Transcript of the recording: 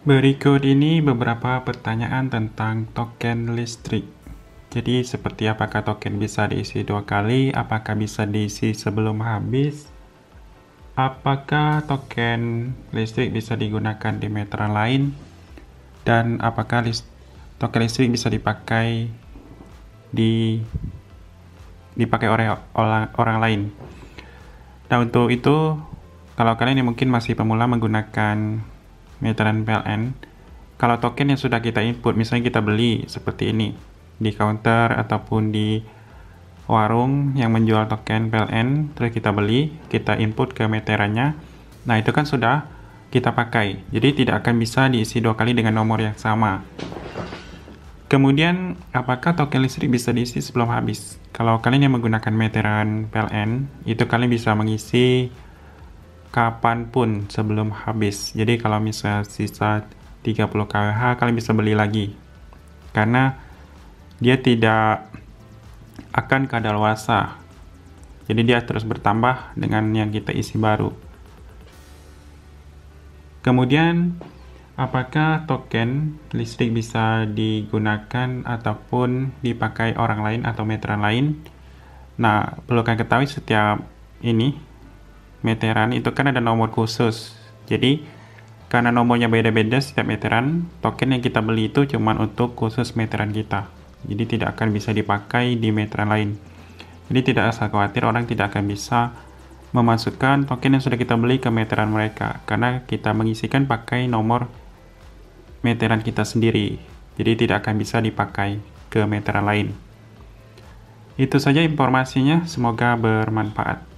Berikut ini beberapa pertanyaan tentang token listrik. Jadi seperti apakah token bisa diisi dua kali, apakah bisa diisi sebelum habis, apakah token listrik bisa digunakan di meteran lain, dan apakah list token listrik bisa dipakai di dipakai oleh orang, orang lain. Nah untuk itu, kalau kalian yang mungkin masih pemula menggunakan meteran PLN, kalau token yang sudah kita input, misalnya kita beli seperti ini di counter ataupun di warung yang menjual token PLN, terus kita beli, kita input ke meterannya. Nah, itu kan sudah kita pakai. Jadi tidak akan bisa diisi dua kali dengan nomor yang sama. Kemudian, apakah token listrik bisa diisi sebelum habis? Kalau kalian yang menggunakan meteran PLN, itu kalian bisa mengisi kapanpun sebelum habis. Jadi kalau misalnya sisa 30 kWh, kalian bisa beli lagi. Karena dia tidak akan kadaluarsa. Jadi dia terus bertambah dengan yang kita isi baru. Kemudian apakah token listrik bisa digunakan ataupun dipakai orang lain atau meteran lain? Nah, perlu kalian ketahui setiap ini meteran itu kan ada nomor khusus. Jadi karena nomornya beda-beda setiap meteran, token yang kita beli itu cuma untuk khusus meteran kita. Jadi tidak akan bisa dipakai di meteran lain. Jadi tidak usah khawatir orang tidak akan bisa memasukkan token yang sudah kita beli ke meteran mereka karena kita mengisikan pakai nomor meteran kita sendiri. Jadi tidak akan bisa dipakai ke meteran lain. Itu saja informasinya, semoga bermanfaat.